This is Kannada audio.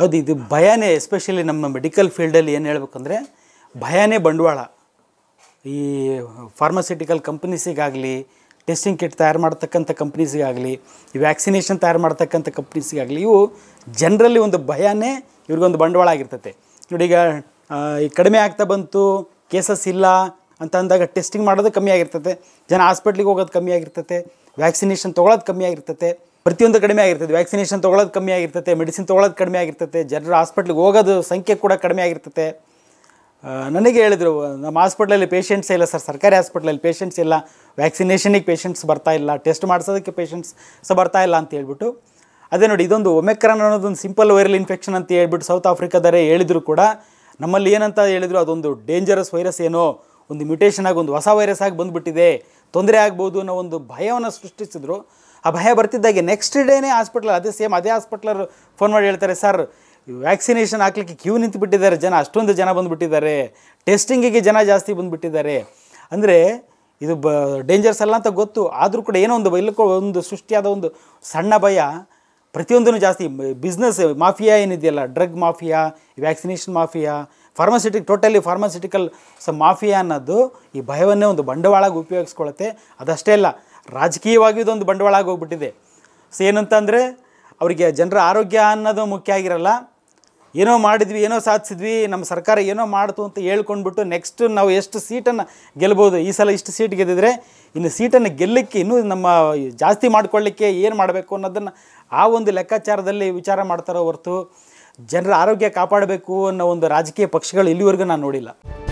ಹೌದು ಇದು ಭಯನೇ ಎಸ್ಪೆಷಲಿ ನಮ್ಮ ಮೆಡಿಕಲ್ ಫೀಲ್ಡಲ್ಲಿ ಏನು ಹೇಳ್ಬೇಕಂದ್ರೆ ಭಯನೇ ಬಂಡವಾಳ ಈ ಫಾರ್ಮಸ್ಯೂಟಿಕಲ್ ಕಂಪ್ನೀಸಿಗಾಗಲಿ ಟೆಸ್ಟಿಂಗ್ ಕಿಟ್ ತಯಾರು ಮಾಡ್ತಕ್ಕಂಥ ಕಂಪ್ನೀಸಿಗಾಗಲಿ ವ್ಯಾಕ್ಸಿನೇಷನ್ ತಯಾರು ಮಾಡ್ತಕ್ಕಂಥ ಕಂಪ್ನೀಸಿಗಾಗಲಿ ಇವು ಜನರಲ್ಲಿ ಒಂದು ಭಯನೇ ಇವ್ರಿಗೊಂದು ಬಂಡವಾಳ ಆಗಿರ್ತೈತೆ ನೋಡಿ ಈಗ ಈ ಕಡಿಮೆ ಆಗ್ತಾ ಬಂತು ಕೇಸಸ್ ಇಲ್ಲ ಅಂತ ಅಂದಾಗ ಟೆಸ್ಟಿಂಗ್ ಮಾಡೋದು ಕಮ್ಮಿ ಆಗಿರ್ತತೆ ಜನ ಹಾಸ್ಪಿಟ್ಲಿಗೆ ಹೋಗೋದು ಕಮ್ಮಿ ಆಗಿರ್ತತೆ ವ್ಯಾಕ್ಸಿನೇಷನ್ ತೊಗೊಳೋದು ಕಮ್ಮಿ ಆಗಿರ್ತತೆ ಪ್ರತಿಯೊಂದು ಕಡಿಮೆ ಆಗಿರ್ತದೆ ವ್ಯಾಕ್ಸಿನೇಷನ್ ತೊಗೊಳೋದು ಕಮ್ಮಿ ಆಗಿರ್ತದೆ ಮೆಡಿಸಿನ್ ತೊಗೊಳೋದು ಕಡಿಮೆ ಆಗಿರ್ತದೆ ಜನರು ಹಾಸ್ಪಿಟ್ಲಿಗೆ ಹೋಗೋದು ಸಂಖ್ಯೆ ಕೂಡ ಕಡಿಮೆ ಆಗಿರ್ತದೆ ನನಗೆ ಹೇಳಿದರು ನಮ್ಮ ಹಾಸ್ಪಿಟ್ಲಲ್ಲಿ ಪೇಷೆಂಟ್ಸ್ ಇಲ್ಲ ಸರ್ ಸರ್ಕಾರಿ ಹಾಸ್ಪಿಟ್ಲಲ್ಲಿ ಪೇಷಂಟ್ಸ್ ಇಲ್ಲ ವ್ಯಾಕ್ಸಿನೇಷನಿಗೆ ಪೇಷೆಂಟ್ಸ್ ಬರ್ತಾ ಇಲ್ಲ ಟೆಸ್ಟ್ ಮಾಡಿಸೋದಕ್ಕೆ ಪೇಷೆಂಟ್ಸ್ ಸಹ ಬರ್ತಾ ಇಲ್ಲ ಅಂತ ಹೇಳ್ಬಿಟ್ಟು ಅದೇ ನೋಡಿ ಇದೊಂದು ಒಮೆಕ್ರಾನ್ ಅನ್ನೋದೊಂದು ಸಿಂಪಲ್ ವೈರಲ್ ಇನ್ಫೆಕ್ಷನ್ ಅಂತ ಹೇಳ್ಬಿಟ್ಟು ಸೌತ್ ಆಫ್ರಿಕಾದರೆ ಹೇಳಿದ್ರು ಕೂಡ ನಮ್ಮಲ್ಲಿ ಏನಂತ ಹೇಳಿದರು ಅದೊಂದು ಡೇಂಜರಸ್ ವೈರಸ್ ಏನೋ ಒಂದು ಮ್ಯೂಟೇಷನ್ ಆಗಿ ಒಂದು ಹೊಸ ವೈರಸ್ ಆಗಿ ಬಂದುಬಿಟ್ಟಿದೆ ತೊಂದರೆ ಆಗ್ಬೋದು ಅನ್ನೋ ಒಂದು ಭಯವನ್ನು ಸೃಷ್ಟಿಸಿದ್ರು ಆ ಭಯ ಬರ್ತಿದ್ದಾಗೆ ನೆಕ್ಸ್ಟ್ ಡೇನೇ ಹಾಸ್ಪಿಟ್ಲ್ ಅದೇ ಸೇಮ್ ಅದೇ ಹಾಸ್ಪಿಟ್ಲರು ಫೋನ್ ಮಾಡಿ ಹೇಳ್ತಾರೆ ಸರ್ ವ್ಯಾಕ್ಸಿನೇಷನ್ ಹಾಕ್ಲಿಕ್ಕೆ ಕ್ಯೂ ಬಿಟ್ಟಿದ್ದಾರೆ ಜನ ಅಷ್ಟೊಂದು ಜನ ಬಂದುಬಿಟ್ಟಿದ್ದಾರೆ ಟೆಸ್ಟಿಂಗಿಗೆ ಜನ ಜಾಸ್ತಿ ಬಂದುಬಿಟ್ಟಿದ್ದಾರೆ ಅಂದರೆ ಇದು ಬ ಡೇಂಜರ್ಸ್ ಅಲ್ಲ ಅಂತ ಗೊತ್ತು ಆದರೂ ಕೂಡ ಏನೋ ಒಂದು ಬೈಲಕ್ಕೂ ಒಂದು ಸೃಷ್ಟಿಯಾದ ಒಂದು ಸಣ್ಣ ಭಯ ಪ್ರತಿಯೊಂದನ್ನು ಜಾಸ್ತಿ ಬಿಸ್ನೆಸ್ ಮಾಫಿಯಾ ಏನಿದೆಯಲ್ಲ drug mafia vaccination mafia pharmaceutic totally pharmaceuticals mafia ಅನ್ನೋದು ಈ ಭಯವನ್ನೇ ಒಂದು ಬಂಡವಾಳಾಗಿ ಉಪಯೋಗಿಸ್ಕೊಳ್ಳುತ್ತೆ ಅದಷ್ಟೇ ಅಲ್ಲ ರಾಜಕೀಯವಾಗಿ ಇದೊಂದು ಬಂಡವಾಳ ಆಗೋಗ್ಬಿಟ್ಟಿದೆ ಸೊ ಏನಂತಂದರೆ ಅವರಿಗೆ ಜನರ ಆರೋಗ್ಯ ಅನ್ನೋದು ಮುಖ್ಯ ಆಗಿರಲ್ಲ ಏನೋ ಮಾಡಿದ್ವಿ ಏನೋ ಸಾಧಿಸಿದ್ವಿ ನಮ್ಮ ಸರ್ಕಾರ ಏನೋ ಮಾಡ್ತು ಅಂತ ಹೇಳ್ಕೊಂಡ್ಬಿಟ್ಟು ನೆಕ್ಸ್ಟ್ ನಾವು ಎಷ್ಟು ಸೀಟನ್ನು ಗೆಲ್ಬೋದು ಈ ಸಲ ಇಷ್ಟು ಸೀಟ್ ಗೆದ್ದಿದ್ರೆ ಇನ್ನು ಸೀಟನ್ನು ಗೆಲ್ಲಕ್ಕೆ ಇನ್ನೂ ನಮ್ಮ ಜಾಸ್ತಿ ಮಾಡ್ಕೊಳ್ಳಿಕ್ಕೆ ಏನು ಮಾಡಬೇಕು ಅನ್ನೋದನ್ನು ಆ ಒಂದು ಲೆಕ್ಕಾಚಾರದಲ್ಲಿ ವಿಚಾರ ಮಾಡ್ತಾರೋ ಹೊರತು ಜನರ ಆರೋಗ್ಯ ಕಾಪಾಡಬೇಕು ಅನ್ನೋ ಒಂದು ರಾಜಕೀಯ ಪಕ್ಷಗಳು ಇಲ್ಲಿವರೆಗೂ ನಾನು ನೋಡಿಲ್ಲ